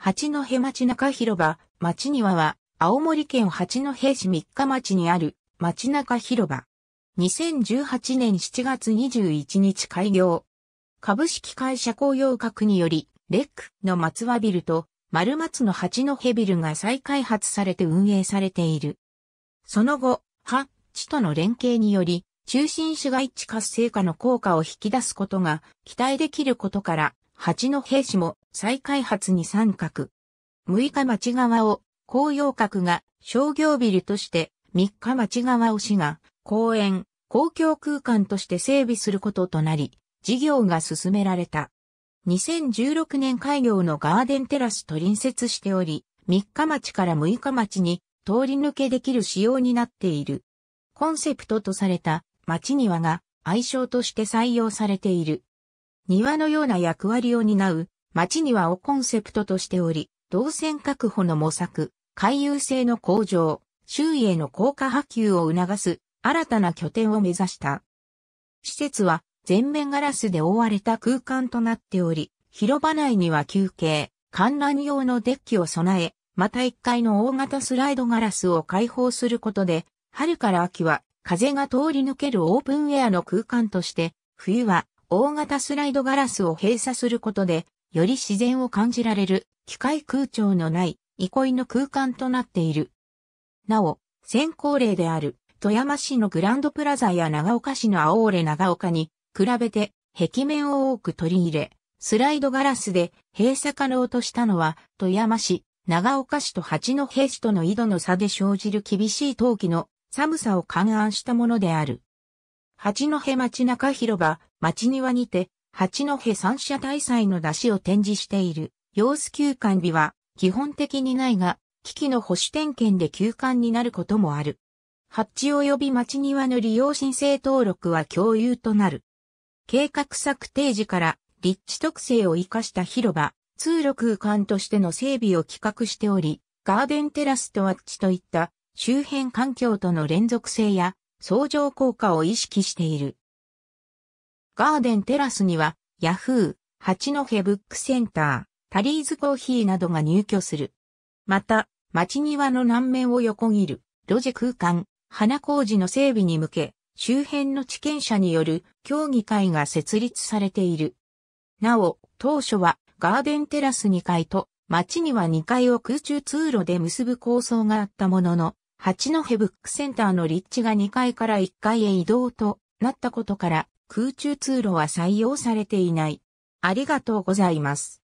八戸町中広場、町庭は、青森県八戸市三日町にある、町中広場。2018年7月21日開業。株式会社公用閣により、レックの松和ビルと、丸松の八戸ビルが再開発されて運営されている。その後、八、地との連携により、中心市街地活性化の効果を引き出すことが期待できることから、八戸市も再開発に参画。6日町側を公用閣が商業ビルとして3日町側を市が公園、公共空間として整備することとなり、事業が進められた。2016年開業のガーデンテラスと隣接しており、3日町から6日町に通り抜けできる仕様になっている。コンセプトとされた町庭が愛称として採用されている。庭のような役割を担う街にはをコンセプトとしており、動線確保の模索、回遊性の向上、周囲への効果波及を促す新たな拠点を目指した。施設は全面ガラスで覆われた空間となっており、広場内には休憩、観覧用のデッキを備え、また1階の大型スライドガラスを開放することで、春から秋は風が通り抜けるオープンエアの空間として、冬は大型スライドガラスを閉鎖することで、より自然を感じられる、機械空調のない、憩いの空間となっている。なお、先行例である、富山市のグランドプラザや長岡市の青折長岡に、比べて、壁面を多く取り入れ、スライドガラスで閉鎖可能としたのは、富山市、長岡市と八戸市との井戸の差で生じる厳しい陶器の寒さを勘案したものである。八戸町中広場、町庭にて、八戸三社大祭の出汁を展示している、様子休館日は、基本的にないが、機器の保守点検で休館になることもある。発地及び町庭の利用申請登録は共有となる。計画策定時から、立地特性を活かした広場、通路空間としての整備を企画しており、ガーデンテラスとワッチといった周辺環境との連続性や相乗効果を意識している。ガーデンテラスには、ヤフー、八戸ブックセンター、タリーズコーヒーなどが入居する。また、町庭の南面を横切る、路地空間、花工事の整備に向け、周辺の地権者による協議会が設立されている。なお、当初はガーデンテラス2階と町には2階を空中通路で結ぶ構想があったものの、八戸ブックセンターの立地が2階から1階へ移動となったことから空中通路は採用されていない。ありがとうございます。